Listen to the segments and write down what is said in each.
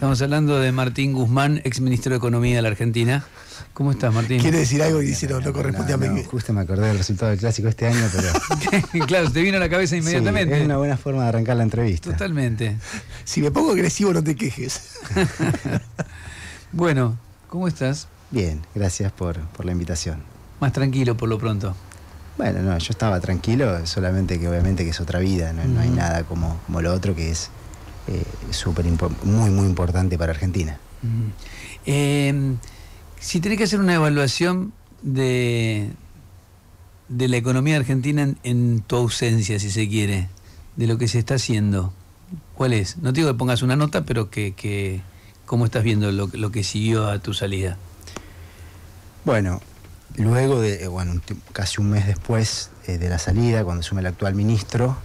Estamos hablando de Martín Guzmán, ex ministro de Economía de la Argentina. ¿Cómo estás, Martín? Quiere decir algo y dice, no, no corresponde a mí. justo me acordé del resultado del clásico este año, pero. claro, te vino a la cabeza inmediatamente. es una buena forma de arrancar la entrevista. Totalmente. Si me pongo agresivo, no te quejes. bueno, ¿cómo estás? Bien, gracias por, por la invitación. Más tranquilo por lo pronto. Bueno, no, yo estaba tranquilo, solamente que obviamente que es otra vida, no, no hay nada como, como lo otro que es eh, super muy, muy importante para Argentina. Em, si tenés que hacer una evaluación de, de la economía argentina en, tu ausencia, si se quiere, de lo que se está haciendo. ¿Cuál es? No te digo que pongas una nota, pero que, ¿cómo estás viendo lo, lo, que siguió a tu salida? Bueno, luego de, eh, bueno, casi un mes después eh, de la salida, cuando asume el actual ministro,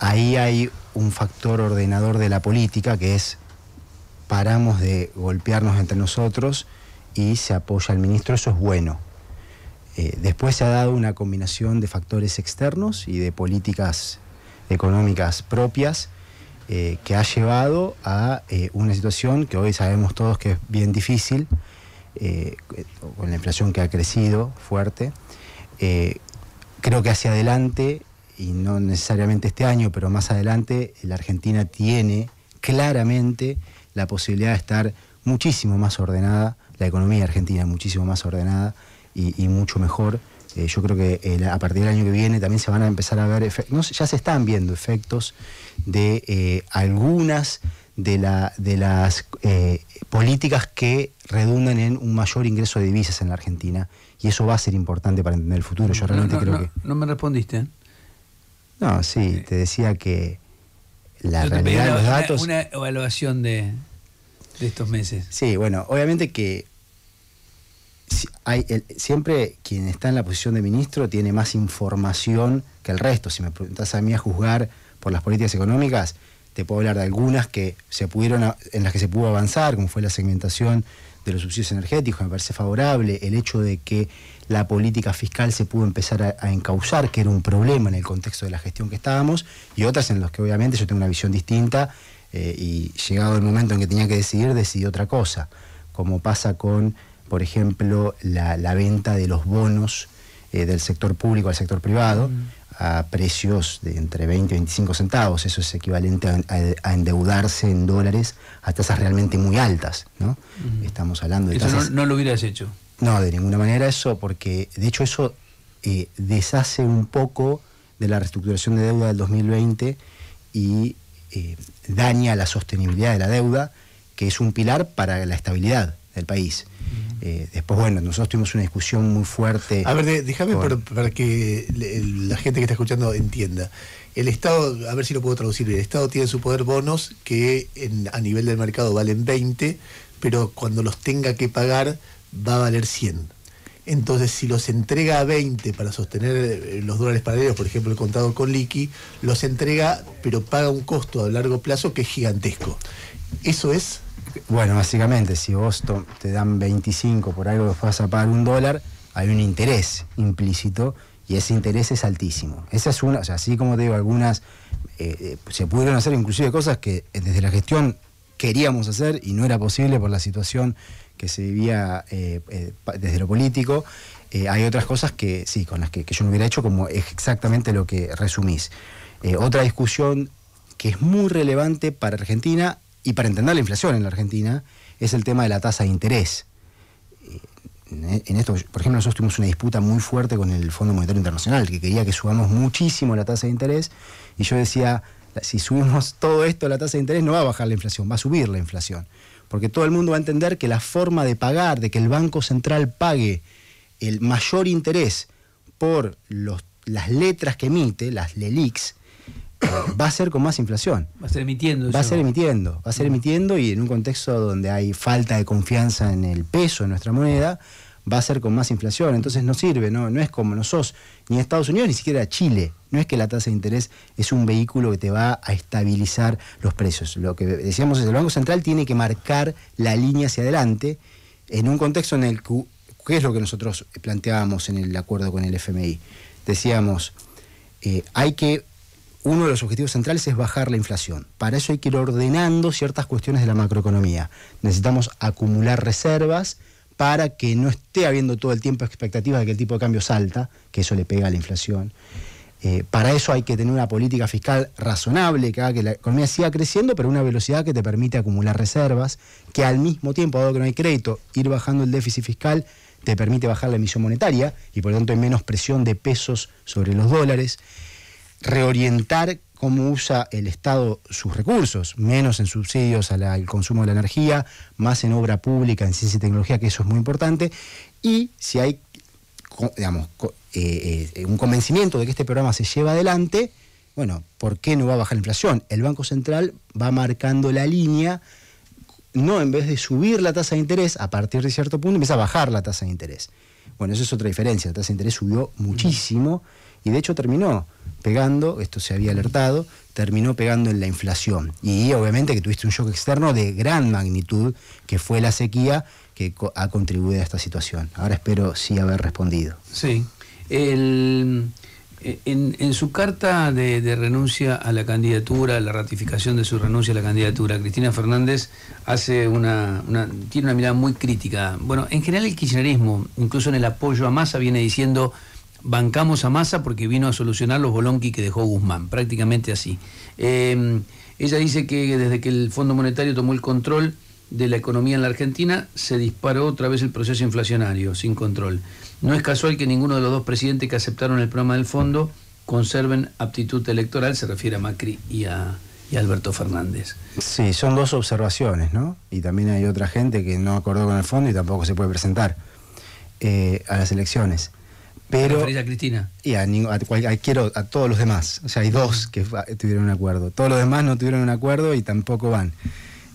ahí hay un factor ordenador de la política que es paramos de golpearnos entre nosotros y se apoya al ministro, eso es bueno. Eh, después se ha dado una combinación de factores externos y de políticas económicas propias eh, que ha llevado a eh, una situación que hoy sabemos todos que es bien difícil, con la inflación que ha crecido fuerte. creo que hacia adelante y no necesariamente este año, pero más adelante, la Argentina tiene claramente la posibilidad de estar muchísimo más ordenada, la economía argentina muchísimo más ordenada y, mucho mejor. Eh, yo creo que eh, a partir del año que viene también se van a empezar a ver, no, ya se están viendo efectos de eh, algunas de, la, de las políticas que redundan en un mayor ingreso de divisas en la Argentina. Y eso va a ser importante para entender el futuro. Yo realmente creo que... No me respondiste. No, ah, sí, te decía que la realidad de los datos. Una, una evaluación de, de, estos meses. Sí, bueno, obviamente que hay siempre quien está en la posición de ministro tiene más información que el resto. Si me preguntas a mí a juzgar por las políticas económicas, te puedo hablar de algunas que se pudieron en las que se pudo avanzar, como fue la segmentación de los subsidios energéticos, me parece favorable, el hecho de que la política fiscal se pudo empezar a, encauzar, que era un problema en el contexto de la gestión que estábamos, y otras en las que obviamente yo tengo una visión distinta eh, y llegado el momento en que tenía que decidir, decidí otra cosa, como pasa con, por ejemplo, la venta de los bonos eh, del sector público al sector privado a precios de entre 20 y 25 centavos. Eso es equivalente a, endeudarse en dólares a tasas realmente muy altas. ¿no? Estamos hablando de eso no, lo hubieras hecho? No, de ninguna manera eso, porque de hecho eso eh, deshace un poco de la reestructuración de deuda del 2020 y eh, daña la sostenibilidad de la deuda, que es un pilar para la estabilidad del país. Eh, después, bueno, nosotros tuvimos una discusión muy fuerte. A ver, déjame para que la gente que está escuchando entienda. El Estado, a ver si lo puedo traducir, el Estado tiene su poder bonos que a nivel del mercado valen 20, pero cuando los tenga que pagar va a valer 100. Entonces, si los entrega a 20 para sostener eh, los dólares paralelos, por ejemplo, el contado con liqui, los entrega, pero paga un costo a largo plazo que es gigantesco. Eso es bueno, básicamente, si vos te dan 25 por algo que vas a pagar un dólar, hay un interés implícito y ese interés es altísimo. Esa es una, o sea, así como te digo, algunas eh, eh, se pudieron hacer inclusive cosas que eh, desde la gestión queríamos hacer y no era posible por la situación que se vivía desde lo político. hay otras cosas que sí, con las que, que, yo no hubiera hecho, como es exactamente lo que resumís. otra discusión que es muy relevante para Argentina y para entender la inflación en la Argentina, es el tema de la tasa de interés. Eh, en esto, por ejemplo, nosotros tuvimos una disputa muy fuerte con el Fondo Monetario Internacional, que quería que subamos muchísimo la tasa de interés, y yo decía, si subimos todo esto, la tasa de interés no va a bajar la inflación, va a subir la inflación, porque todo el mundo va a entender que la forma de pagar, de que el Banco Central pague el mayor interés por las letras que emite, las LELICs, va a ser con más inflación. Va a ser emitiendo. Va a ser emitiendo, va a ser mm. emitiendo y en un contexto donde hay falta de confianza en el peso, en nuestra moneda, va a ser con más inflación. Entonces no sirve, no, no es como nosotros ni Estados Unidos ni siquiera Chile. No es que la tasa de interés es un vehículo que te va a estabilizar los precios. Lo que decíamos es el Banco Central tiene que marcar la línea hacia adelante en un contexto en el que, ¿qué es lo que nosotros planteábamos en el acuerdo con el FMI? Decíamos, eh, hay que uno de los objetivos centrales es bajar la inflación. Para eso hay que ir ordenando ciertas cuestiones de la macroeconomía. Necesitamos acumular reservas para que no esté habiendo todo el tiempo expectativas de que el tipo de cambio salta, que eso le pega a la inflación. Eh, para eso hay que tener una política fiscal razonable que haga que la economía siga creciendo, pero a una velocidad que te permite acumular reservas, que al mismo tiempo, dado que no hay crédito, ir bajando el déficit fiscal te permite bajar la emisión monetaria y por lo tanto hay menos presión de pesos sobre los dólares reorientar cómo usa el Estado sus recursos, menos en subsidios al, consumo de la energía, más en obra pública, en ciencia y tecnología, que eso es muy importante, y si hay, digamos, eh, eh, un convencimiento de que este programa se lleva adelante, bueno, ¿por qué no va a bajar la inflación? El Banco Central va marcando la línea, no en vez de subir la tasa de interés, a partir de cierto punto empieza a bajar la tasa de interés. Bueno, eso es otra diferencia, la tasa de interés subió muchísimo y de hecho terminó pegando, esto se había alertado, terminó pegando en la inflación. Y obviamente que tuviste un shock externo de gran magnitud, que fue la sequía que ha contribuido a esta situación. Ahora espero sí haber respondido. Sí. Eh, en, su carta de, renuncia a la candidatura, la ratificación de su renuncia a la candidatura, Cristina Fernández hace una, tiene una mirada muy crítica. Bueno, en general el kirchnerismo, incluso en el apoyo a Massa, viene diciendo bancamos a Massa porque vino a solucionar los bolonqui que dejó Guzmán, prácticamente así. Em, ella dice que desde que el Fondo Monetario tomó el control de la economía en la Argentina, se disparó otra vez el proceso inflacionario, sin control. No es casual que ninguno de los dos presidentes que aceptaron el programa del fondo conserven aptitud electoral, se refiere a Macri y a, Alberto Fernández. Sí, son dos observaciones, ¿no? Y también hay otra gente que no acordó con el fondo y tampoco se puede presentar eh, a las elecciones. Pero, Y a, a, todos los demás. O sea, hay dos que tuvieron un acuerdo. Todos los demás no tuvieron un acuerdo y tampoco van,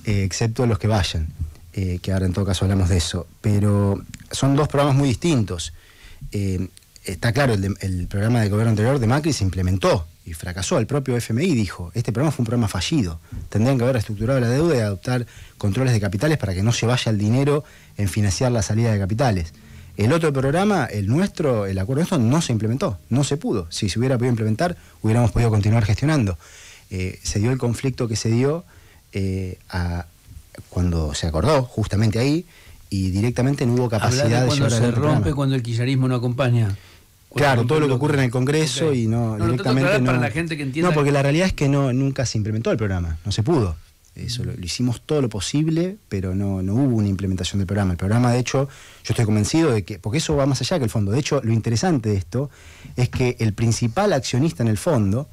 eh, excepto los que vayan, eh, que ahora en todo caso hablamos de eso. Pero son dos programas muy distintos. Eh, está claro, el, programa de gobierno anterior de Macri se implementó y fracasó. El propio FMI dijo, este programa fue un programa fallido. Tendrían que haber reestructurado la deuda y adoptar controles de capitales para que no se vaya el dinero en financiar la salida de capitales. El otro programa, el nuestro, el acuerdo esto no se implementó, no se pudo. Si se hubiera podido implementar, hubiéramos podido continuar gestionando. Eh, se dio el conflicto que se dio eh, cuando se acordó, justamente ahí, y directamente no hubo capacidad de cuando se rompe, cuando el quillarismo no acompaña. Claro, todo lo que ocurre en el Congreso y no, directamente no, para la gente que entienda no, porque la realidad es que no nunca se implementó el programa, no se pudo. Eso lo, hicimos todo lo posible, pero no, hubo una implementación del programa. El programa, de hecho, yo estoy convencido de que, porque eso va más allá que el fondo. De hecho, lo interesante de esto es que el principal accionista en el fondo,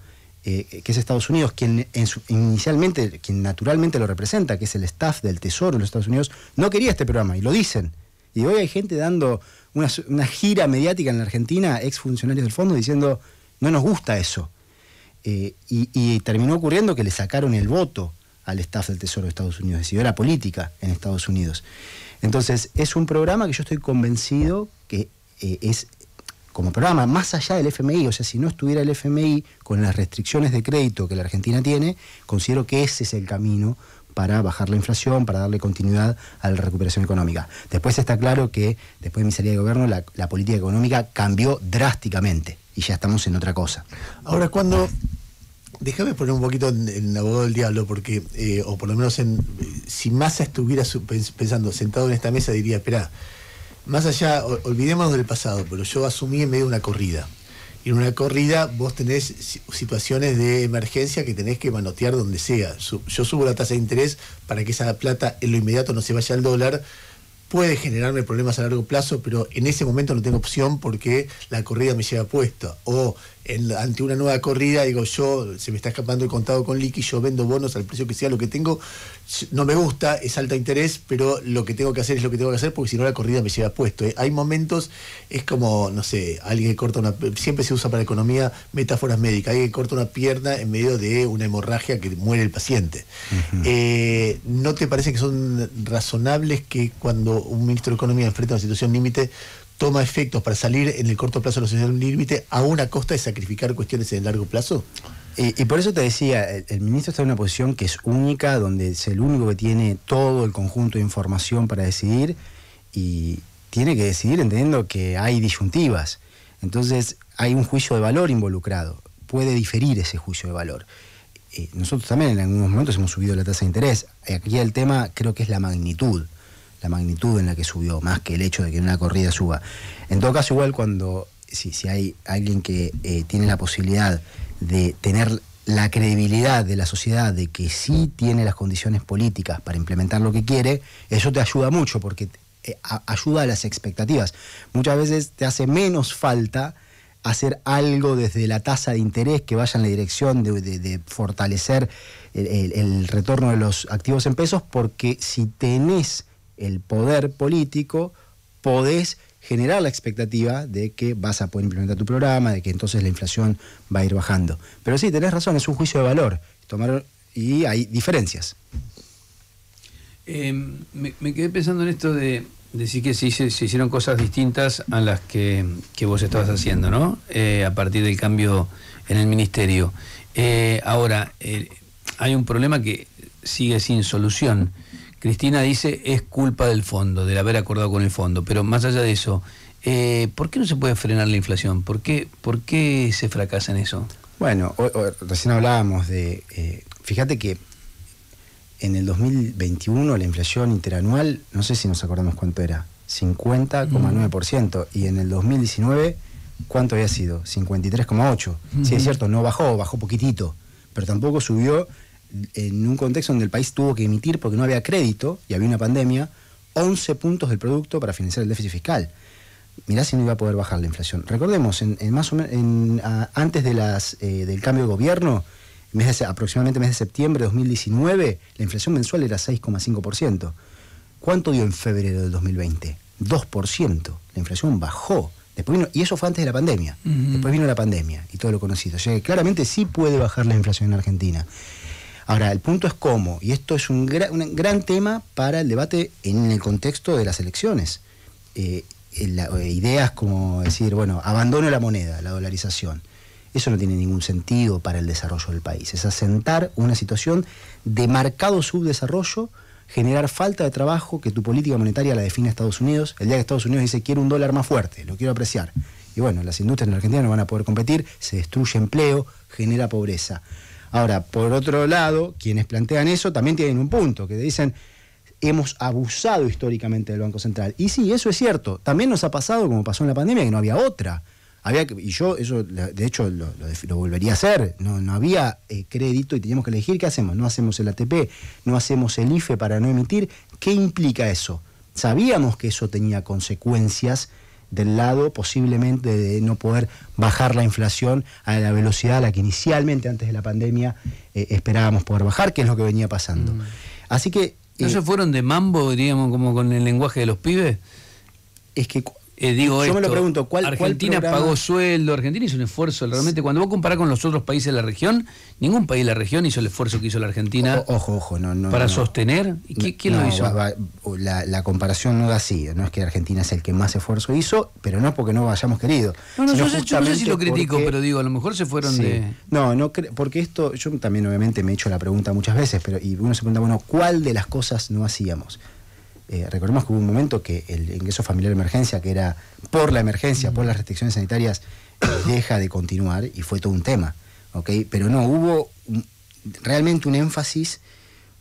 eh, que es Estados Unidos, quien inicialmente, quien naturalmente lo representa, que es el staff del Tesoro de los Estados Unidos, no quería este programa, y lo dicen. Y hoy hay gente dando una, gira mediática en la Argentina, ex funcionarios del fondo, diciendo, no nos gusta eso. Eh, y terminó ocurriendo que le sacaron el voto al staff del Tesoro de Estados Unidos, decidió la política en Estados Unidos. Entonces, es un programa que yo estoy convencido que eh, es como programa más allá del FMI, o sea, si no estuviera el FMI con las restricciones de crédito que la Argentina tiene, considero que ese es el camino para bajar la inflación, para darle continuidad a la recuperación económica. Después está claro que después de mi salida de gobierno la, la política económica cambió drásticamente y ya estamos en otra cosa. Ahora, cuando Déjame poner un poquito en, la abogado del diablo, porque, eh, o por lo menos si Massa estuviera pensando sentado en esta mesa, diría, espera, más allá, olvidémonos del pasado, pero yo asumí en medio de una corrida. Y en una corrida vos tenés situaciones de emergencia que tenés que manotear donde sea. Yo subo la tasa de interés para que esa plata en lo inmediato no se vaya al dólar. Puede generarme problemas a largo plazo, pero en ese momento no tengo opción porque la corrida me lleva puesta. O ante una nueva corrida, digo, yo se me está escapando el contado con liqui, yo vendo bonos al precio que sea, lo que tengo no me gusta, es alta interés, pero lo que tengo que hacer es lo que tengo que hacer porque si no la corrida me lleva puesto. ¿eh? Hay momentos, es como, no sé, alguien corta una, siempre se usa para economía metáforas médicas, alguien que corta una pierna en medio de una hemorragia que muere el paciente. Eh, ¿No te parece que son razonables que cuando un ministro de Economía enfrenta una situación límite toma efectos para salir en el corto plazo de los un límite a una costa de sacrificar cuestiones en el largo plazo? Y, por eso te decía, el, ministro está en una posición que es única, donde es el único que tiene todo el conjunto de información para decidir y tiene que decidir entendiendo que hay disyuntivas. Entonces hay un juicio de valor involucrado, puede diferir ese juicio de valor. Eh, nosotros también en algunos momentos hemos subido la tasa de interés. Aquí el tema creo que es la magnitud la magnitud en la que subió, más que el hecho de que en una corrida suba. En todo caso, igual cuando, si, si hay alguien que eh, tiene la posibilidad de tener la credibilidad de la sociedad de que sí tiene las condiciones políticas para implementar lo que quiere, eso te ayuda mucho porque eh, ayuda a las expectativas. Muchas veces te hace menos falta hacer algo desde la tasa de interés que vaya en la dirección de, fortalecer el, el, retorno de los activos en pesos, porque si tenés el poder político, podés generar la expectativa de que vas a poder implementar tu programa, de que entonces la inflación va a ir bajando. Pero sí, tenés razón, es un juicio de valor. Tomar, y hay diferencias. Em, me, quedé pensando en esto de decir que se, hicieron cosas distintas a las que, vos estabas haciendo, ¿no? Eh, a partir del cambio en el ministerio. Eh, ahora, eh, hay un problema que sigue sin solución, Cristina dice es culpa del fondo, del haber acordado con el fondo, pero más allá de eso, eh, ¿por qué no se puede frenar la inflación? ¿Por qué, por qué se fracasa en eso? Bueno, recién hablábamos de, eh, fíjate que en el 2021 la inflación interanual, no sé si nos acordamos cuánto era, 50,9%, mm. y en el 2019, ¿cuánto había sido? 53,8%. Sí, es cierto, no bajó, bajó poquitito, pero tampoco subió en un contexto donde el país tuvo que emitir, porque no había crédito y había una pandemia, 11 puntos del producto para financiar el déficit fiscal. Mirá si no iba a poder bajar la inflación. Recordemos, en, más antes de las, eh, del cambio de gobierno, aproximadamente en aproximadamente mes de septiembre de 2019, la inflación mensual era 6,5%. ¿Cuánto dio en febrero del 2020? 2%. La inflación bajó. Después y eso fue antes de la pandemia. Después vino la pandemia y todo lo conocido. claramente sí puede bajar la inflación en Argentina. Ahora, el punto es cómo, y esto es un, gran tema para el debate en el contexto de las elecciones. Eh, eh, ideas como decir, bueno, abandono la moneda, la dolarización. Eso no tiene ningún sentido para el desarrollo del país. Es asentar una situación de marcado subdesarrollo, generar falta de trabajo, que tu política monetaria la define Estados Unidos. El día que Estados Unidos dice, quiero un dólar más fuerte, lo quiero apreciar. Y bueno, las industrias en la Argentina no van a poder competir, se destruye empleo, genera pobreza. Ahora, por otro lado, quienes plantean eso también tienen un punto, que dicen, hemos abusado históricamente del Banco Central. Y sí, eso es cierto. También nos ha pasado, como pasó en la pandemia, que no había otra. Había, y yo eso, de hecho, lo, volvería a hacer. No, había eh, crédito y teníamos que elegir qué hacemos. No hacemos el ATP, no hacemos el IFE para no emitir. ¿Qué implica eso? Sabíamos que eso tenía consecuencias del lado posiblemente de no poder bajar la inflación a la velocidad a la que inicialmente antes de la pandemia eh, esperábamos poder bajar, que es lo que venía pasando. Mm. Así que... ellos ¿No eh, se fueron de mambo, diríamos, como con el lenguaje de los pibes? Es que eh, yo me lo pregunto, ¿cuál Argentina pagó sueldo, Argentina hizo un esfuerzo, realmente cuando vos comparás con los otros países de la región, ningún país de la región hizo el esfuerzo que hizo la Argentina ojo, no, para sostener. ¿Quién lo hizo? la, comparación no da así, no es que Argentina es el que más esfuerzo hizo, pero no porque no hayamos querido. No, yo, no sé si lo critico, pero digo, a lo mejor se fueron de... No, no porque esto, yo también obviamente me he hecho la pregunta muchas veces, pero y uno se pregunta, bueno, ¿cuál de las cosas no hacíamos? Eh, recordemos que hubo un momento que el ingreso familiar de emergencia, que era por la emergencia, por las restricciones sanitarias, eh, deja de continuar y fue todo un tema. ¿okay? Pero no, hubo realmente un énfasis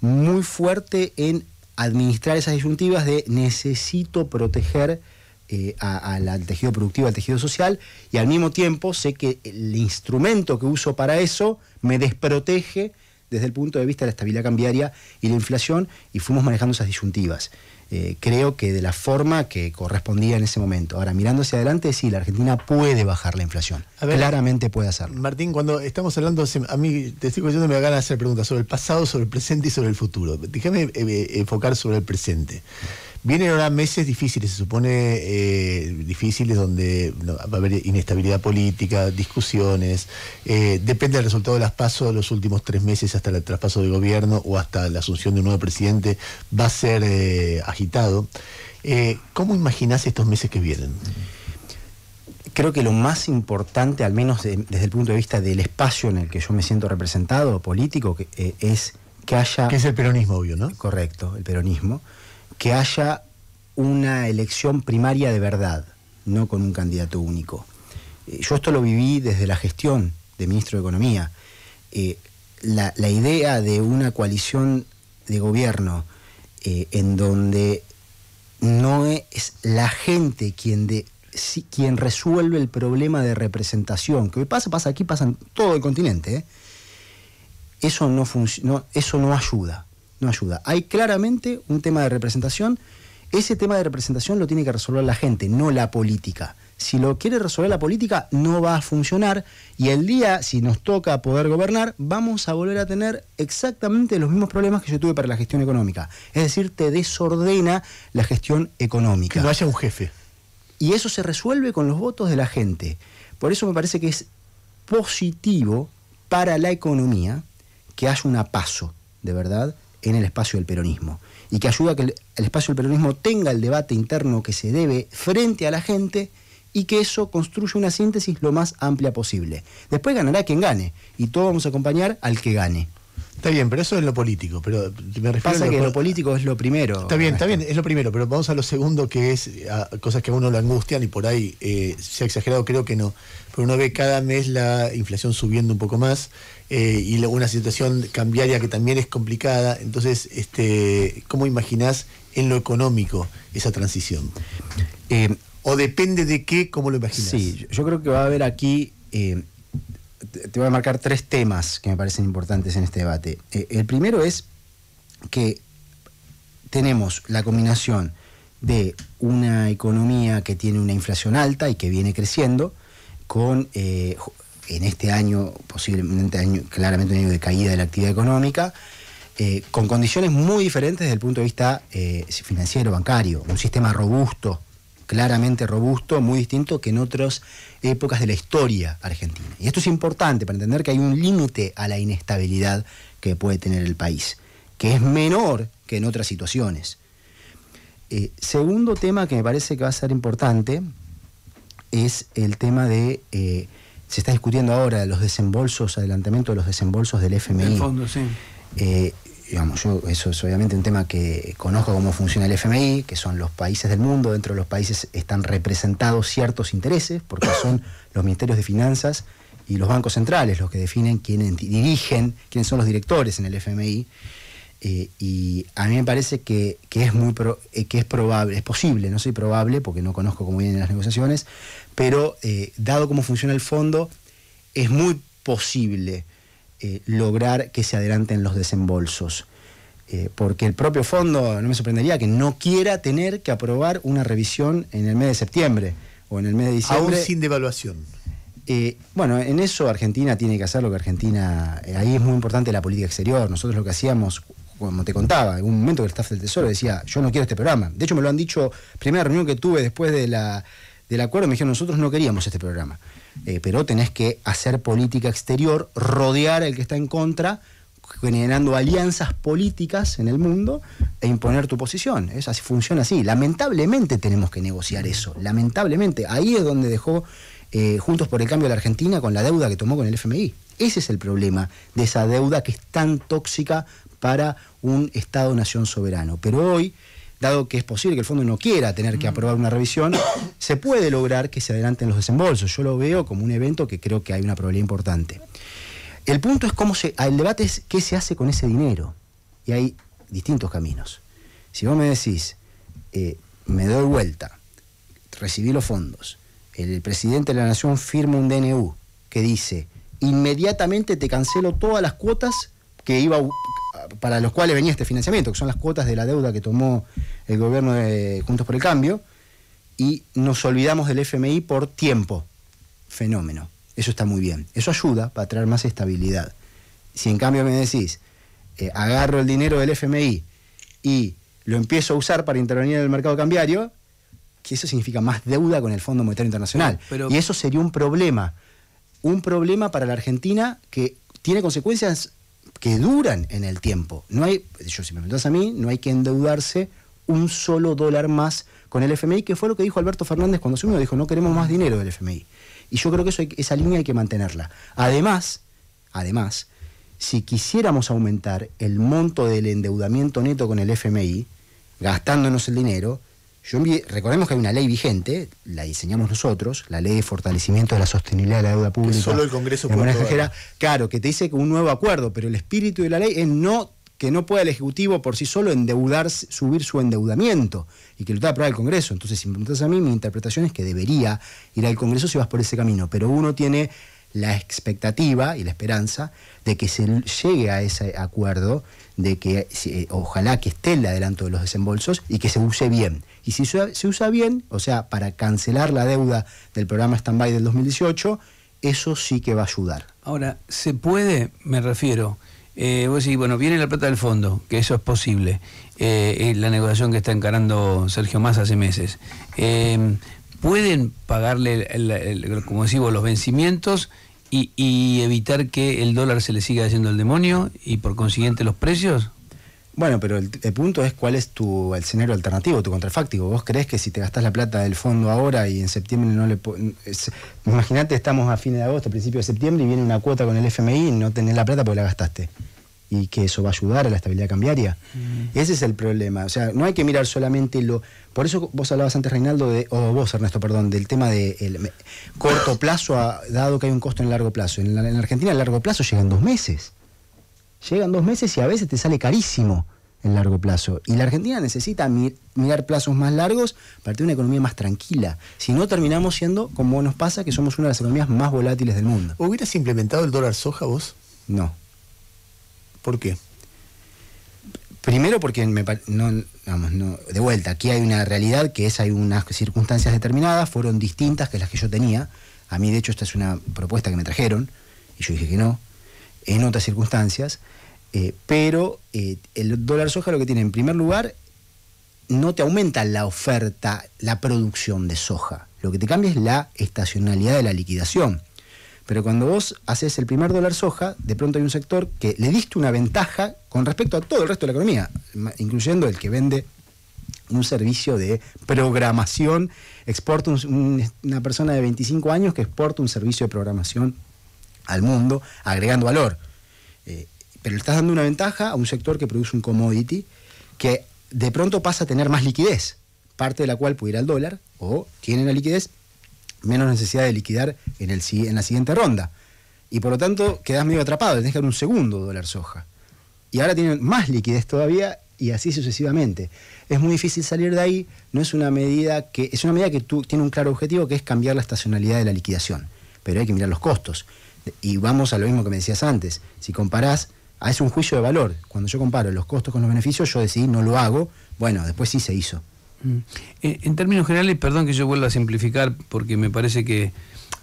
muy fuerte en administrar esas disyuntivas de necesito proteger eh, al tejido productivo, al tejido social, y al mismo tiempo sé que el instrumento que uso para eso me desprotege desde el punto de vista de la estabilidad cambiaria y la inflación, y fuimos manejando esas disyuntivas. Eh, creo que de la forma que correspondía en ese momento. Ahora, mirando hacia adelante, sí, la Argentina puede bajar la inflación. Claramente puede hacerlo. Martín, cuando estamos hablando, a mí te estoy yo me ganas de hacer preguntas sobre el pasado, sobre el presente y sobre el futuro. Déjame eh, eh, enfocar sobre el presente. Vienen ahora meses difíciles, se supone eh, difíciles, donde va a haber inestabilidad política, discusiones. Eh, depende del resultado de las pasos de los últimos tres meses hasta el traspaso de gobierno o hasta la asunción de un nuevo presidente, va a ser eh, agitado. ¿Cómo imaginás estos meses que vienen? Creo que lo más importante, al menos desde el punto de vista del espacio en el que yo me siento representado, político, que, es que haya... Que es el peronismo, obvio, ¿no? Correcto, el peronismo que haya una elección primaria de verdad, no con un candidato único. Eh, yo esto lo viví desde la gestión de ministro de Economía. Eh, la, idea de una coalición de gobierno eh, en donde no es la gente quien, de, quien resuelve el problema de representación, que pasa, pasa aquí, pasa en todo el continente, eso, no no, eso no ayuda no ayuda. Hay claramente un tema de representación. Ese tema de representación lo tiene que resolver la gente, no la política. Si lo quiere resolver la política, no va a funcionar. Y el día, si nos toca poder gobernar, vamos a volver a tener exactamente los mismos problemas que yo tuve para la gestión económica. Es decir, te desordena la gestión económica. Que no haya un jefe. Y eso se resuelve con los votos de la gente. Por eso me parece que es positivo para la economía que haya un paso, de verdad, en el espacio del peronismo y que ayuda a que el, espacio del peronismo tenga el debate interno que se debe frente a la gente y que eso construya una síntesis lo más amplia posible. Después ganará quien gane y todos vamos a acompañar al que gane. Está bien, pero eso es lo político. Pero me refiero Pasa lo que lo político es lo primero. Está bien, está bien, es lo primero, pero vamos a lo segundo, que es cosas que a uno lo angustian y por ahí eh, se ha exagerado, creo que no. Pero uno ve cada mes la inflación subiendo un poco más, eh, y una situación cambiaria que también es complicada. Entonces, este, ¿cómo imaginás en lo económico esa transición? Eh, ¿O depende de qué, cómo lo imaginas? Sí, yo creo que va a haber aquí, eh, te voy a marcar tres temas que me parecen importantes en este debate. el primero es que tenemos la combinación de una economía que tiene una inflación alta y que viene creciendo, con en este año, posiblemente año, claramente un año de caída de la actividad económica, eh, con condiciones muy diferentes desde el punto de vista eh, financiero, bancario, un sistema robusto, claramente robusto, muy distinto que en otras épocas de la historia argentina. Y esto es importante para entender que hay un límite a la inestabilidad que puede tener el país, que es menor que en otras situaciones. Eh, segundo tema que me parece que va a ser importante es el tema de se está discutiendo ahora los desembolsos, adelantamiento de los desembolsos del FMI. el fondo, sí. Eh, eso es obviamente un tema que conozco cómo funciona el FMI, que son los países del mundo, dentro de los países están representados ciertos intereses, porque son los ministerios de finanzas y los bancos centrales los que definen quiénes dirigen, quiénes son los directores en el FMI. Eh, y a mí me parece que, es muy eh, que es probable, es posible, no soy probable porque no conozco cómo vienen las negociaciones, pero eh, dado cómo funciona el fondo, es muy posible eh, lograr que se adelanten los desembolsos. Eh, porque el propio fondo, no me sorprendería que no quiera tener que aprobar una revisión en el mes de septiembre o en el mes de diciembre. Aún sin devaluación. bueno, en eso Argentina tiene que hacer lo que Argentina. ahí es muy importante la política exterior. Nosotros lo que hacíamos, como te contaba, en un momento que el staff del Tesoro decía: Yo no quiero este programa. De hecho, me lo han dicho, primera reunión que tuve después de la del acuerdo me dijeron, nosotros no queríamos este programa, eh, pero tenés que hacer política exterior, rodear al que está en contra, generando alianzas políticas en el mundo e imponer tu posición. Es funciona así. Lamentablemente tenemos que negociar eso, lamentablemente. Ahí es donde dejó eh, Juntos por el Cambio de la Argentina con la deuda que tomó con el FMI. Ese es el problema de esa deuda que es tan tóxica para un Estado-nación soberano. Pero hoy dado que es posible que el fondo no quiera tener que mm. aprobar una revisión, se puede lograr que se adelanten los desembolsos. Yo lo veo como un evento que creo que hay una probabilidad importante. El punto es cómo se, ah, el debate es qué se hace con ese dinero. Y hay distintos caminos. Si vos me decís, eh, me doy vuelta, recibí los fondos, el presidente de la nación firma un DNU que dice, inmediatamente te cancelo todas las cuotas que iba para los cuales venía este financiamiento, que son las cuotas de la deuda que tomó el gobierno de Juntos por el Cambio, y nos olvidamos del FMI por tiempo. Fenómeno. Eso está muy bien. Eso ayuda para traer más estabilidad. Si en cambio me decís, eh, agarro el dinero del FMI y lo empiezo a usar para intervenir en el mercado cambiario, que eso significa más deuda con el Fondo Monetario Internacional. Y eso sería un problema. Un problema para la Argentina que tiene consecuencias que duran en el tiempo. No hay, yo si me preguntas a mí, no hay que endeudarse un solo dólar más con el FMI, que fue lo que dijo Alberto Fernández cuando se unió, dijo, no queremos más dinero del FMI. Y yo creo que esa línea hay que mantenerla. Además, además, si quisiéramos aumentar el monto del endeudamiento neto con el FMI, gastándonos el dinero, recordemos que hay una ley vigente, la diseñamos nosotros, la ley de fortalecimiento de la sostenibilidad de la deuda pública. solo el Congreso puede. Claro, que te dice que un nuevo acuerdo, pero el espíritu de la ley es no que no pueda el Ejecutivo por sí solo endeudarse subir su endeudamiento y que lo tenga aprobar el Congreso. Entonces, si me a mí, mi interpretación es que debería ir al Congreso si vas por ese camino, pero uno tiene la expectativa y la esperanza de que se llegue a ese acuerdo, de que eh, ojalá que esté el adelanto de los desembolsos y que se use bien. Y si se usa bien, o sea, para cancelar la deuda del programa Standby del 2018, eso sí que va a ayudar. Ahora, ¿se puede, me refiero, eh, vos decís, bueno, viene la plata del fondo, que eso es posible, eh, la negociación que está encarando Sergio Massa hace meses. Em, ¿Pueden pagarle, como decimos, los vencimientos y, evitar que el dólar se le siga haciendo el demonio y por consiguiente los precios? Bueno, pero el, punto es cuál es tu escenario alternativo, tu contrafáctico. ¿Vos crees que si te gastás la plata del fondo ahora y en septiembre no le... Imagínate, estamos a fines de agosto, principios de septiembre y viene una cuota con el FMI y no tenés la plata porque la gastaste y que eso va a ayudar a la estabilidad cambiaria. Mm. Ese es el problema. O sea, no hay que mirar solamente lo. Por eso vos hablabas antes, Reinaldo, de, o vos, Ernesto, perdón, del tema de corto plazo, dado que hay un costo en el largo plazo. En, la, en Argentina, el largo plazo llegan dos meses. Llegan dos meses y a veces te sale carísimo el largo plazo. Y la Argentina necesita mirar plazos más largos para tener una economía más tranquila. Si no, terminamos siendo, como nos pasa, que somos una de las economías más volátiles del mundo. ¿Hubieras implementado el dólar soja vos? No. ¿Por qué? Primero porque vamos, de vuelta, aquí hay una realidad que es, hay unas circunstancias determinadas, fueron distintas que las que yo tenía. A mí, de hecho, esta es una propuesta que me trajeron, y yo dije que no, en otras circunstancias. Eh, pero eh, el dólar soja lo que tiene, en primer lugar, no te aumenta la oferta, la producción de soja. Lo que te cambia es la estacionalidad de la liquidación. Pero cuando vos haces el primer dólar soja, de pronto hay un sector que le diste una ventaja con respecto a todo el resto de la economía, incluyendo el que vende un servicio de programación, exporta una persona de 25 años que exporta un servicio de programación al mundo, agregando valor. Eh, pero le estás dando una ventaja a un sector que produce un commodity que de pronto pasa a tener más liquidez, parte de la cual puede ir al dólar, o tiene la liquidez menos necesidad de liquidar en, el, en la siguiente ronda. Y por lo tanto, quedás medio atrapado, tenés que dar un segundo dólar soja. Y ahora tienen más liquidez todavía y así sucesivamente. Es muy difícil salir de ahí, no es una medida que es una medida que tú, tiene un claro objetivo que es cambiar la estacionalidad de la liquidación, pero hay que mirar los costos. Y vamos a lo mismo que me decías antes, si comparás, ah, es un juicio de valor. Cuando yo comparo los costos con los beneficios, yo decidí no lo hago, bueno, después sí se hizo. Mm. Eh, en, términos generales, perdón que yo vuelva a simplificar, porque me parece que,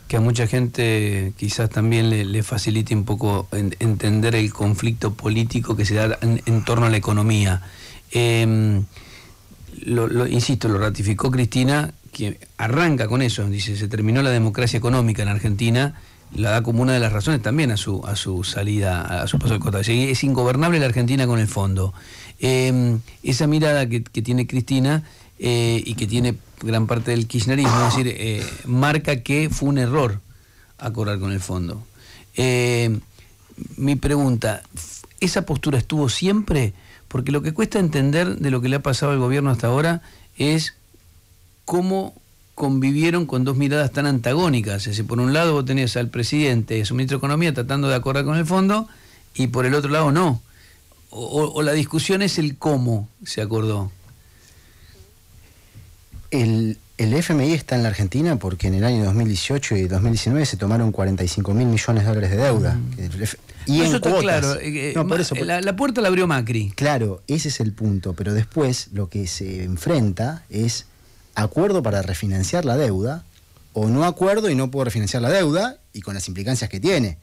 que a mucha gente quizás también le, facilite un poco entender el conflicto político que se da en, torno a la economía. Em, lo, insisto, lo ratificó Cristina, que arranca con eso, dice, se terminó la democracia económica en Argentina, la da como una de las razones también a su, a su salida, a su paso de cotas. Es ingobernable la Argentina con el fondo. Em, esa mirada que tiene Cristina eh, y que tiene gran parte del kirchnerismo, es decir, eh, marca que fue un error acordar con el fondo. Eh, mi pregunta, ¿esa postura estuvo siempre? Porque lo que cuesta entender de lo que le ha pasado al gobierno hasta ahora es cómo convivieron con dos miradas tan antagónicas. Es decir, por un lado vos tenés al presidente, su ministro de Economía, tratando de acordar con el fondo, y por el otro lado no. o la discusión es el cómo se acordó el, FMI está en la Argentina porque en el año 2018 y 2019 se tomaron 45 mil millones de dólares de deuda. Mm. Y en eh, eh, eso cuotas. La, puerta la abrió Macri. Claro, ese es el punto. Pero después lo que se enfrenta es acuerdo para refinanciar la deuda o no acuerdo y no puedo refinanciar la deuda y con las implicancias que tiene.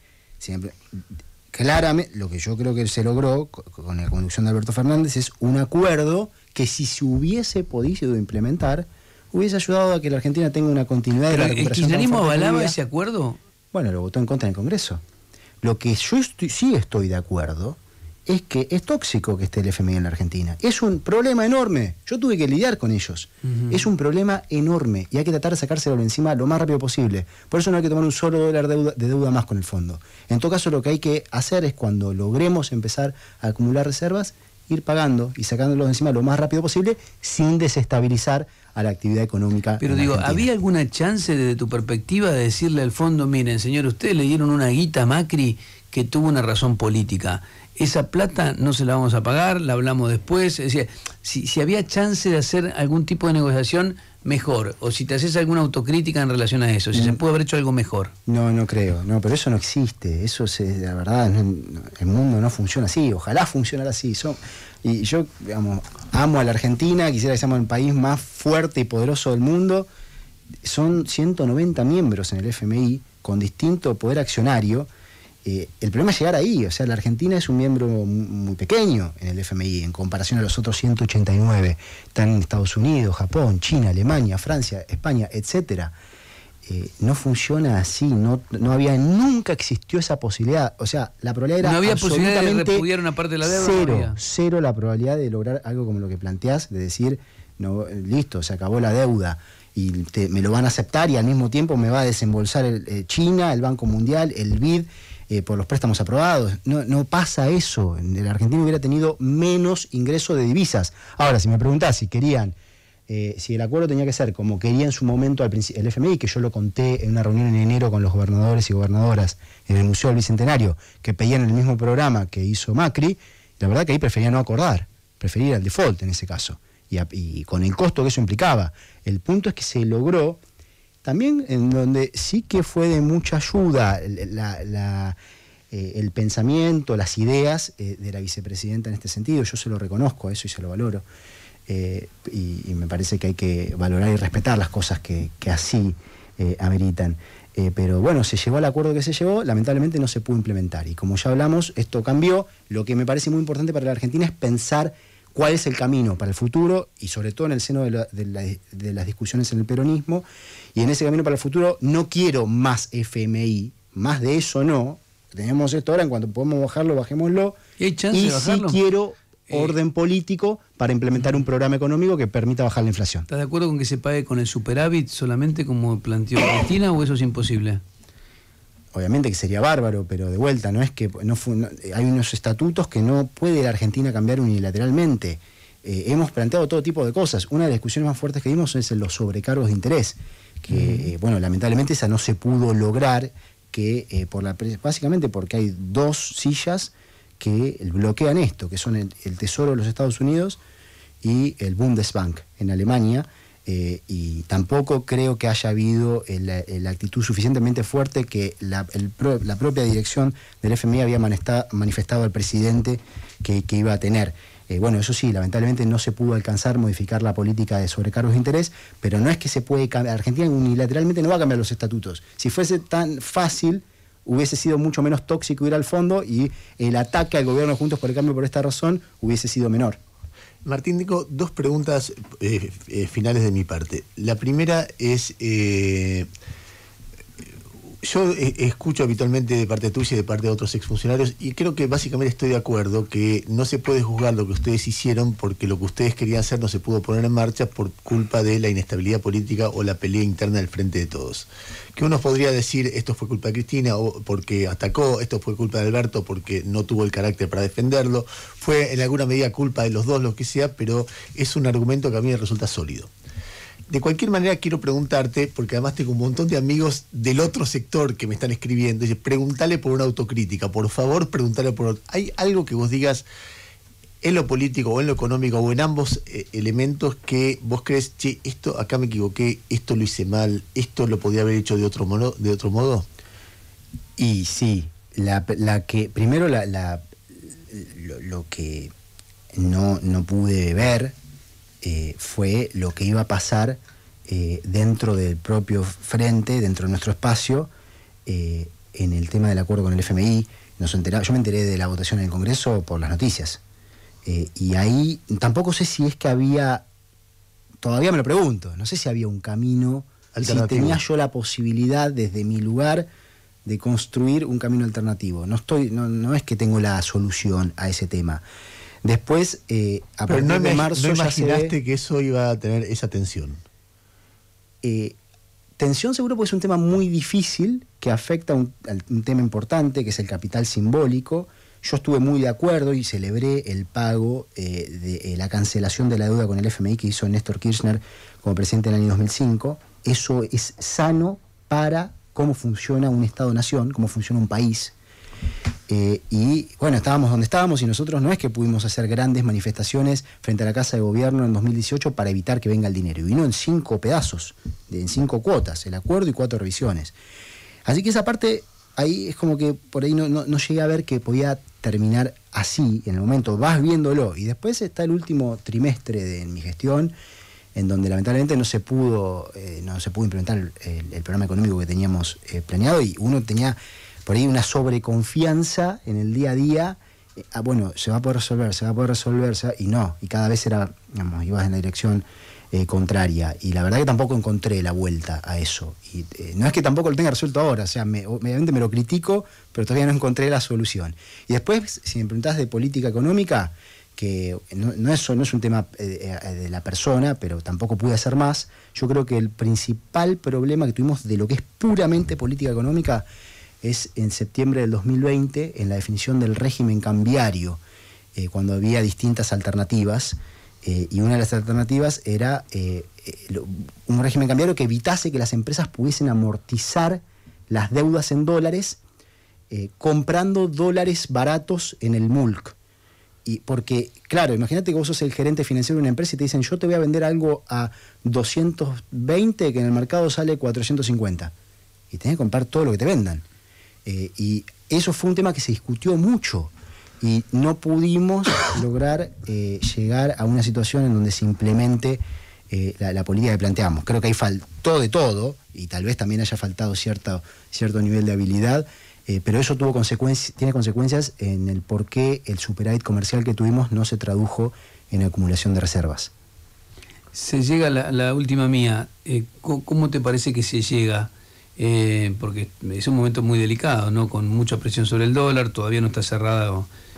claramente, lo que yo creo que se logró con la conducción de Alberto Fernández es un acuerdo que si se hubiese podido implementar, hubiese ayudado a que la Argentina tenga una continuidad de la recuperación. ¿El kirchnerismo avalaba ese acuerdo? Bueno, lo votó en contra en el Congreso. Lo que yo sí estoy de acuerdo es que es tóxico que esté el FMI en la Argentina. Es un problema enorme. Yo tuve que lidiar con ellos. Es un problema enorme y hay que tratar de sacárselo encima lo más rápido posible. Por eso no hay que tomar un solo dólar de deuda más con el fondo. En todo caso, lo que hay que hacer es cuando logremos empezar a acumular reservas, ir pagando y sacándolos encima lo más rápido posible sin desestabilizar a la actividad económica. Pero digo, ¿había alguna chance desde tu perspectiva de decirle al fondo, miren, señor, ustedes le dieron una guita a Macri que tuvo una razón política. Esa plata no se la vamos a pagar, la hablamos después. si, había chance de hacer algún tipo de negociación, mejor. O si te haces alguna autocrítica en relación a eso, si se mm. puede haber hecho algo mejor. No, no creo. No, pero eso no existe. Eso, es eh, la verdad, el mundo no funciona así. Ojalá funcionara así. y yo, amo a la Argentina, quisiera que seamos el país más fuerte y poderoso del mundo. Son 190 miembros en el FMI con distinto poder accionario eh, el problema es llegar ahí, o sea, la Argentina es un miembro muy pequeño en el FMI en comparación a los otros 189, están en Estados Unidos, Japón, China, Alemania, Francia, España, etc eh, no funciona así, no, no había, nunca existió esa posibilidad. O sea, la probabilidad era. No había posibilidad de repudiar una parte de la deuda. Cero, cero la probabilidad de lograr algo como lo que planteás, de decir, no, eh, listo, se acabó la deuda y me lo van a aceptar y al mismo tiempo me va a desembolsar China, el Banco Mundial, el BID eh, por los préstamos aprobados. No, no pasa eso. El argentino hubiera tenido menos ingreso de divisas. Ahora, si me preguntás si querían, eh, si el acuerdo tenía que ser como quería en su momento al el FMI, que yo lo conté en una reunión en enero con los gobernadores y gobernadoras en el Museo del Bicentenario, que pedían el mismo programa que hizo Macri, la verdad que ahí prefería no acordar, preferir al default en ese caso. y con el costo que eso implicaba. El punto es que se logró también en donde sí que fue de mucha ayuda el eh, pensamiento, las ideas eh, de la vicepresidenta en este sentido. Yo se lo reconozco eso y se lo valoro. Eh, y, me parece que hay que valorar y respetar las cosas que, así ameritan. pero bueno, se llegó al acuerdo que se llevó, lamentablemente no se pudo implementar. Y como ya hablamos, esto cambió. Lo que me parece muy importante para la Argentina es pensar cuál es el camino para el futuro y sobre todo en el seno de, las discusiones en el peronismo. Y en ese camino para el futuro no quiero más FMI, más de eso no. Tenemos esto ahora, en cuanto podemos bajarlo, bajémoslo. Y, si sí quiero eh. orden político para implementar un programa económico que permita bajar la inflación. ¿Estás de acuerdo con que se pague con el superávit solamente como planteó Cristina o eso es imposible? obviamente que sería bárbaro, pero de vuelta, no es que no, hay unos estatutos que no puede la Argentina cambiar unilateralmente. Eh, hemos planteado todo tipo de cosas. Una de las discusiones más fuertes que vimos es en los sobrecargos de interés, que, eh, bueno, lamentablemente esa no se pudo lograr, que eh, por la, básicamente porque hay dos sillas que bloquean esto, que son el Tesoro de los Estados Unidos y el Bundesbank en Alemania, eh, y tampoco creo que haya habido eh, eh, la actitud suficientemente fuerte que la, propia dirección del FMI había manifestado al presidente que, iba a tener. bueno, eso sí, lamentablemente no se pudo alcanzar modificar la política de sobrecargos de interés, pero no es que se puede cambiar. Argentina unilateralmente no va a cambiar los estatutos. Si fuese tan fácil, hubiese sido mucho menos tóxico ir al fondo y el ataque al gobierno Juntos por el Cambio por esta razón hubiese sido menor. Martín digo, dos preguntas eh, eh, finales de mi parte. La primera es eh, yo eh, escucho habitualmente de parte tuya y de parte de otros exfuncionarios y creo que básicamente estoy de acuerdo que no se puede juzgar lo que ustedes hicieron porque lo que ustedes querían hacer no se pudo poner en marcha por culpa de la inestabilidad política o la pelea interna del frente de todos. Que uno podría decir esto fue culpa de Cristina o porque atacó, esto fue culpa de Alberto porque no tuvo el carácter para defenderlo, fue en alguna medida culpa de los dos, lo que sea, pero es un argumento que a mí me resulta sólido de cualquier manera quiero preguntarte, porque además tengo un montón de amigos del otro sector que me están escribiendo, y pregúntale por una autocrítica, por favor, pregúntale por... ¿Hay algo que vos digas en lo político o en lo económico o en ambos eh, elementos que vos crees, che, esto acá me equivoqué, esto lo hice mal, esto lo podía haber hecho de otro modo? De otro modo? Y sí, la, la que, primero la, lo, que no, no pude ver eh, fue lo que iba a pasar eh, dentro del propio frente, dentro de nuestro espacio, eh, en el tema del acuerdo con el FMI. Nos enteraba, yo me enteré de la votación en el Congreso por las noticias. y ahí tampoco sé si es que había, todavía me lo pregunto, no sé si había un camino, si tenía yo la posibilidad desde mi lugar de construir un camino alternativo. No, estoy, no, no es que tengo la solución a ese tema. Después, eh, a partir no de marzo. ¿No imaginaste que eso iba a tener esa tensión? Eh, tensión seguro porque es un tema muy difícil que afecta a un, tema importante que es el capital simbólico. Yo estuve muy de acuerdo y celebré el pago eh, de la cancelación de la deuda con el FMI que hizo Néstor Kirchner como presidente en el año 2005. Eso es sano para cómo funciona un Estado-nación, cómo funciona un país eh, y bueno, estábamos donde estábamos y nosotros no es que pudimos hacer grandes manifestaciones frente a la Casa de Gobierno en 2018 para evitar que venga el dinero. y Vino en cinco pedazos, en cinco cuotas, el acuerdo y cuatro revisiones. Así que esa parte ahí es como que por ahí no, llegué a ver que podía terminar así en el momento, vas viéndolo. Y después está el último trimestre de mi gestión, en donde lamentablemente no se pudo, eh, no se pudo implementar el, programa económico que teníamos eh, planeado y uno tenía por ahí una sobreconfianza en el día a día. Eh, ah, bueno, se va a poder resolver, se va a poder resolver, y no, y cada vez era, digamos, ibas en la dirección eh, contraria. Y la verdad que tampoco encontré la vuelta a eso. Y eh, no es que tampoco lo tenga resuelto ahora, o sea, me, obviamente me lo critico, pero todavía no encontré la solución. Y después, si me preguntás de política económica, que no, es, no es un tema de la persona, pero tampoco pude hacer más, yo creo que el principal problema que tuvimos de lo que es puramente política económica es en septiembre del 2020, en la definición del régimen cambiario, eh, cuando había distintas alternativas, eh, y una de las alternativas era eh, un régimen cambiario que evitase que las empresas pudiesen amortizar las deudas en dólares comprando dólares baratos en el MULC. Y porque, claro, imagínate que vos sos el gerente financiero de una empresa y te dicen, yo te voy a vender algo a 220 que en el mercado sale 450. Y tenés que comprar todo lo que te vendan. Eh, y eso fue un tema que se discutió mucho y no pudimos lograr eh, llegar a una situación en donde se implemente eh, la, política que planteamos. Creo que ahí faltó de todo y tal vez también haya faltado cierto nivel de habilidad, pero eso tuvo tiene consecuencias en el por qué el superávit comercial que tuvimos no se tradujo en acumulación de reservas. Se llega la, la última mía. ¿Cómo te parece que se llega? Eh, porque es un momento muy delicado, ¿no? Con mucha presión sobre el dólar, todavía no está cerrada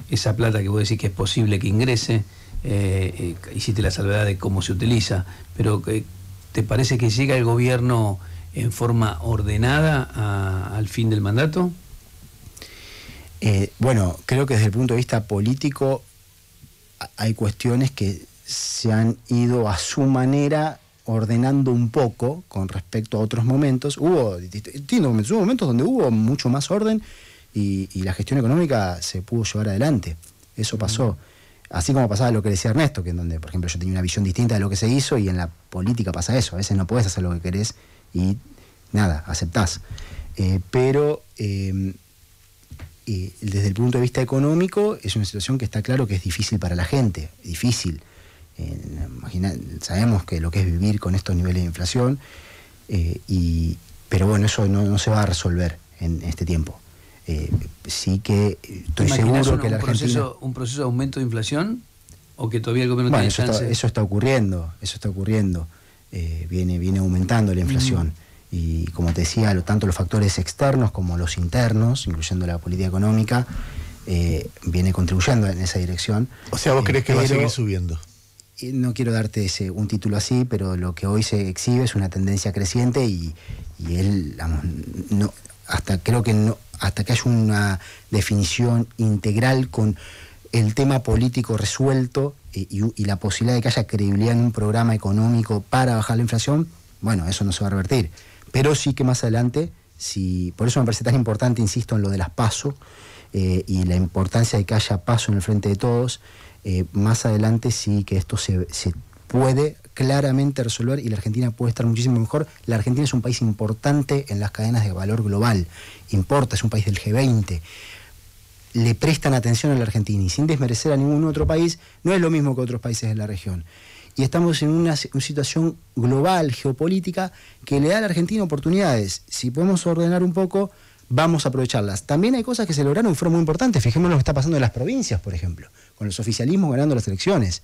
esa plata que vos decís que es posible que ingrese. Eh, eh, hiciste la salvedad de cómo se utiliza, pero ¿te parece que llega el gobierno en forma ordenada al fin del mandato? bueno, creo que desde el punto de vista político hay cuestiones que se han ido a su manera ordenando un poco con respecto a otros momentos. Hubo momentos, donde hubo mucho más orden y, la gestión económica se pudo llevar adelante. Eso pasó. Así como pasaba lo que decía Ernesto, que en donde, por ejemplo, yo tenía una visión distinta de lo que se hizo y en la política pasa eso. A veces no puedes hacer lo que querés y nada, aceptás. Eh, pero em, eh, desde el punto de vista económico es una situación que está claro que es difícil para la gente, difícil sabemos que lo que es vivir con estos niveles de inflación, eh, y, pero bueno, eso no, se va a resolver en este tiempo. Eh, sí que eh, estoy seguro que la un Proceso, ¿Un proceso de aumento de inflación o que todavía el gobierno tiene eso chance? Está, eso está ocurriendo, eso está ocurriendo. viene, viene aumentando la inflación. Y como te decía, lo, tanto los factores externos como los internos, incluyendo la política económica, viene contribuyendo en esa dirección. O sea, ¿vos crees que va a seguir subiendo? Eh, no quiero darte ese, un título así, pero lo que hoy se exhibe es una tendencia creciente y, él, no, hasta creo que no, hasta que haya una definición integral con el tema político resuelto eh, y, la posibilidad de que haya credibilidad en un programa económico para bajar la inflación, bueno, eso no se va a revertir. Pero sí que más adelante, si, por eso me parece tan importante, insisto, en lo de las pasos eh, y la importancia de que haya paso en el frente de todos. Eh, más adelante sí que esto se, se puede claramente resolver y la Argentina puede estar muchísimo mejor. La Argentina es un país importante en las cadenas de valor global, importa, es un país del G20. Le prestan atención a la Argentina y sin desmerecer a ningún otro país, no es lo mismo que otros países de la región. Y estamos en una situación global, geopolítica, que le da a la Argentina oportunidades. Si podemos ordenar un poco, vamos a aprovecharlas. También hay cosas que se lograron y fueron muy importantes. Fijémonos lo que está pasando en las provincias, por ejemplo, con los oficialismos ganando las elecciones.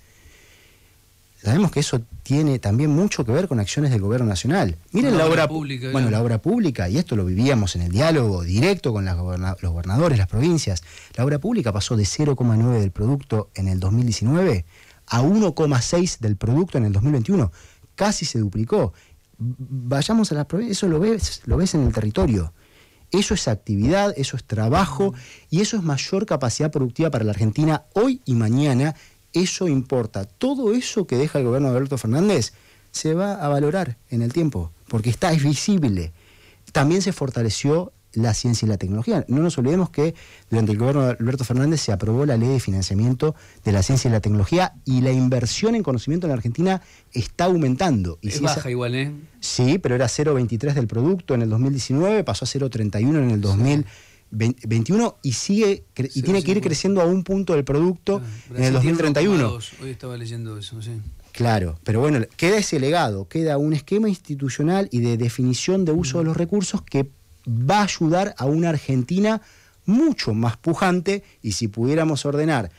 Sabemos que eso tiene también mucho que ver con acciones del gobierno nacional. Miren la, obra pública. Bueno, la obra pública, y esto lo vivíamos en el diálogo directo con los gobernadores, las provincias. La obra pública pasó de 0,9 del producto en el 2019 a 1,6 del producto en el 2021. Casi se duplicó. Vayamos a las provincias, eso lo ves, lo ves en el territorio eso es actividad, eso es trabajo y eso es mayor capacidad productiva para la Argentina hoy y mañana. Eso importa. Todo eso que deja el gobierno de Alberto Fernández se va a valorar en el tiempo, porque está, es visible. También se fortaleció la ciencia y la tecnología. No nos olvidemos que durante el gobierno de Alberto Fernández se aprobó la ley de financiamiento de la ciencia y la tecnología y la inversión en conocimiento en la Argentina está aumentando. Y es baja igual, ¿eh? Sí, pero era 0,23 del producto en el 2019, pasó a 0,31 en el 2021 y sigue y tiene que ir creciendo a un punto del producto en el 2031. Hoy estaba leyendo eso, sí. Claro, pero bueno, queda ese legado, queda un esquema institucional y de definición de uso mm. de los recursos que va a ayudar a una Argentina mucho más pujante y si pudiéramos ordenar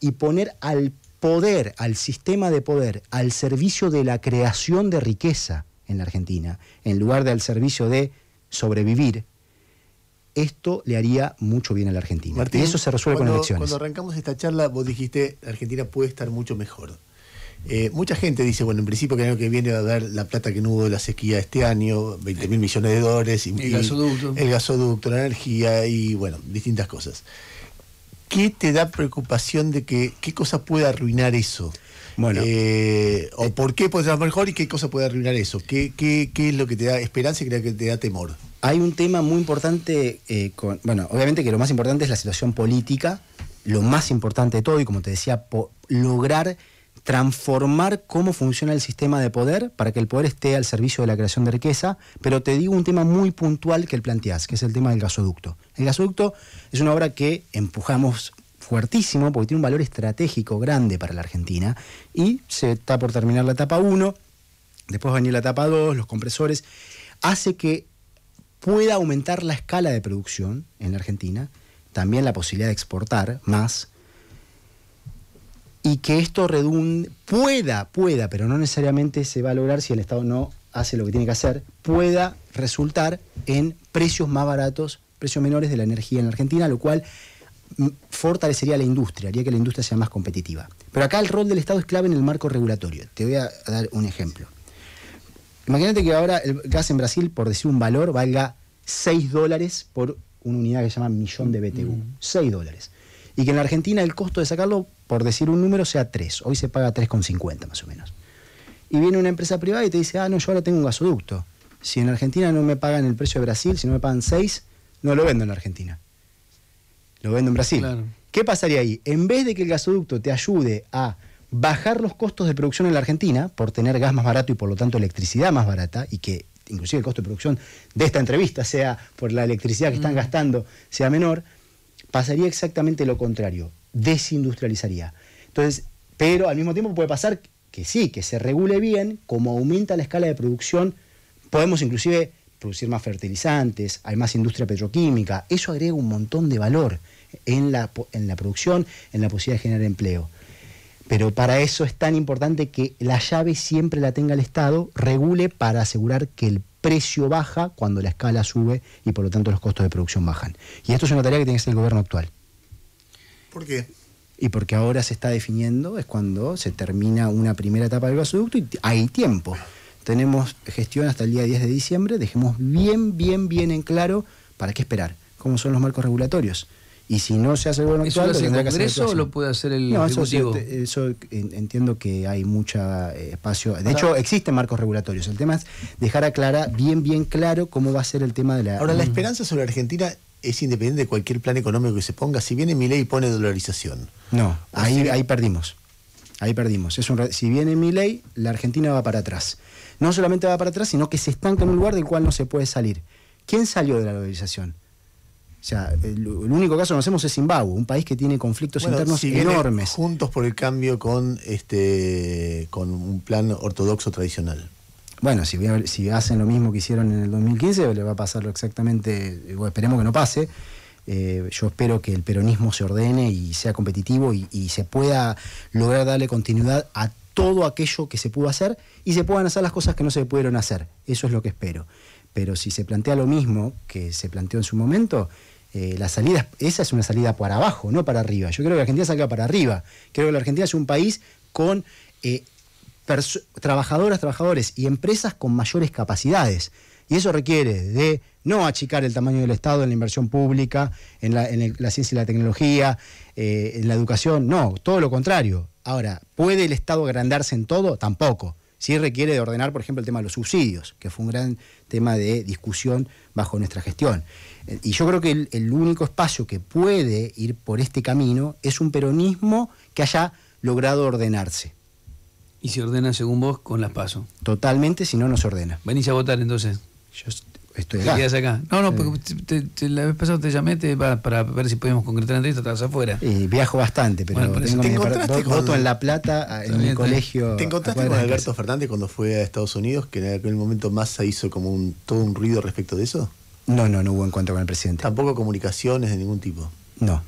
y poner al poder, al sistema de poder, al servicio de la creación de riqueza en la Argentina, en lugar de al servicio de sobrevivir, esto le haría mucho bien a la Argentina. y eso se resuelve con elecciones. Cuando arrancamos esta charla, vos dijiste, la Argentina puede estar mucho mejor. Eh, mucha gente dice, bueno, en principio que el año que viene va a haber la plata que no hubo de la sequía este año, 20 mil millones de dólares, y, el, gasoducto. la energía y bueno, distintas cosas. ¿Qué te da preocupación de que qué cosa puede arruinar eso? Bueno, eh, o por qué puede ser mejor y qué cosa puede arruinar eso. ¿Qué, qué, es lo que te da esperanza y qué es que te da temor? Hay un tema muy importante, eh, bueno, obviamente que lo más importante es la situación política, lo más importante de todo, y como te decía, lograr transformar cómo funciona el sistema de poder para que el poder esté al servicio de la creación de riqueza, pero te digo un tema muy puntual que él planteás, que es el tema del gasoducto. El gasoducto es una obra que empujamos fuertísimo porque tiene un valor estratégico grande para la Argentina y se está por terminar la etapa 1, después va a venir la etapa 2, los compresores, hace que pueda aumentar la escala de producción en la Argentina, también la posibilidad de exportar más, y que esto redunde, pueda, pueda, pero no necesariamente se va a lograr si el Estado no hace lo que tiene que hacer, pueda resultar en precios más baratos, precios menores de la energía en la Argentina, lo cual mm, fortalecería la industria, haría que la industria sea más competitiva. Pero acá el rol del Estado es clave en el marco regulatorio. Te voy a dar un ejemplo. Imagínate que ahora el gas en Brasil, por decir un valor, valga 6 dólares por una unidad que se llama millón de BTU. 6 mm. dólares. Y que en la Argentina el costo de sacarlo por decir un número, sea 3. Hoy se paga 3,50 más o menos. Y viene una empresa privada y te dice, ah, no, yo ahora tengo un gasoducto. Si en Argentina no me pagan el precio de Brasil, si no me pagan 6, no lo vendo en Argentina. Lo vendo en Brasil. ¿Qué pasaría ahí? En vez de que el gasoducto te ayude a bajar los costos de producción en la Argentina, por tener gas más barato y por lo tanto electricidad más barata, y que inclusive el costo de producción de esta entrevista sea por la electricidad que están mm. gastando, sea menor, pasaría exactamente lo contrario desindustrializaría. Entonces, pero al mismo tiempo puede pasar que sí, que se regule bien, como aumenta la escala de producción, podemos inclusive producir más fertilizantes, hay más industria petroquímica, eso agrega un montón de valor en la, en la producción, en la posibilidad de generar empleo. Pero para eso es tan importante que la llave siempre la tenga el Estado, regule para asegurar que el precio baja cuando la escala sube y por lo tanto los costos de producción bajan. Y esto es una tarea que tiene que hacer el gobierno actual. ¿Por qué? Y porque ahora se está definiendo, es cuando se termina una primera etapa del gasoducto y hay tiempo. Tenemos gestión hasta el día 10 de diciembre, dejemos bien, bien, bien en claro para qué esperar, cómo son los marcos regulatorios. Y si no se hace el gobierno actual, lo, hace el o lo puede hacer el no, eso, entiendo que hay mucho eh, espacio. De hecho, existen marcos regulatorios. El tema es dejar aclara bien, bien claro cómo va a ser el tema de la. Ahora, la esperanza sobre Argentina es independiente de cualquier plan económico que se ponga. Si viene mi ley pone dolarización. No, ahí, ahí perdimos. Ahí perdimos. Es un, si viene mi ley, la Argentina va para atrás. No solamente va para atrás, sino que se estanca en un lugar del cual no se puede salir. ¿Quién salió de la dolarización? O sea, el, único caso que hacemos es Zimbabue, un país que tiene conflictos internos enormes. Juntos por el cambio con este con un plan ortodoxo tradicional bueno, si, si hacen lo mismo que hicieron en el 2015, le va a pasar exactamente, eh, o esperemos que no pase. Eh, yo espero que el peronismo se ordene y sea competitivo y, se pueda lograr darle continuidad a todo aquello que se pudo hacer y se puedan hacer las cosas que no se pudieron hacer. Eso es lo que espero. Pero si se plantea lo mismo que se planteó en su momento, eh, la salida, esa es una salida para abajo, no para arriba. Yo creo que la Argentina salga para arriba. Creo que la Argentina es un país con trabajadoras, trabajadores y empresas con mayores capacidades. Y eso requiere de no achicar el tamaño del Estado en la inversión pública, en la, ciencia y la tecnología, eh, en la educación, no, todo lo contrario. Ahora, ¿puede el Estado agrandarse en todo? Tampoco. Sí requiere de ordenar, por ejemplo, el tema de los subsidios, que fue un gran tema de discusión bajo nuestra gestión. Eh, y yo creo que el único espacio que puede ir por este camino es un peronismo que haya logrado ordenarse. Y se ordena según vos con las PASO? Totalmente, si no, no se ordena. Venís a votar entonces. Yo estoy acá. acá. No, no, porque la vez pasada te llamé para, ver si podíamos concretar la entrevista, estabas afuera. Y viajo bastante, pero tengo ¿Te encontraste voto en La Plata, en el ¿eh? colegio. ¿Te encontraste con Alberto Fernández cuando fue a Estados Unidos, que en aquel momento Massa hizo como un, todo un ruido respecto de eso? No, no, no hubo encuentro con el presidente. Tampoco comunicaciones de ningún tipo. No,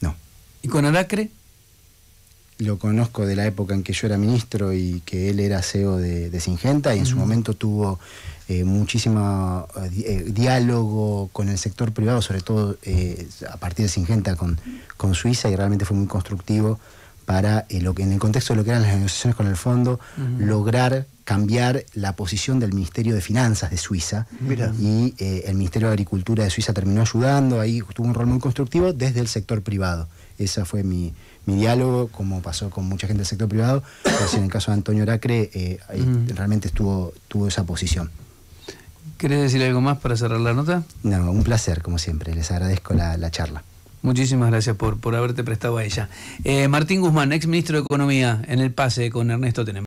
no. ¿Y con Alacre? lo conozco de la época en que yo era ministro y que él era CEO de, Singenta y en su momento tuvo eh, muchísimo eh, eh, diálogo con el sector privado, sobre todo a partir de Singenta con, con Suiza y realmente fue muy constructivo para en el contexto de lo que eran las negociaciones con el fondo lograr cambiar la posición del Ministerio de Finanzas de Suiza y el Ministerio de Agricultura de Suiza terminó ayudando ahí tuvo un rol muy constructivo desde el sector privado esa fue mi mi diálogo, como pasó con mucha gente del sector privado, si en el caso de Antonio Oracre eh, mm. realmente estuvo, tuvo esa posición. ¿Quieres decir algo más para cerrar la nota? No, un placer, como siempre. Les agradezco la, charla. Muchísimas gracias por, por haberte prestado a ella. Eh, Martín Guzmán, ex ministro de Economía, en el pase con Ernesto Tenemos.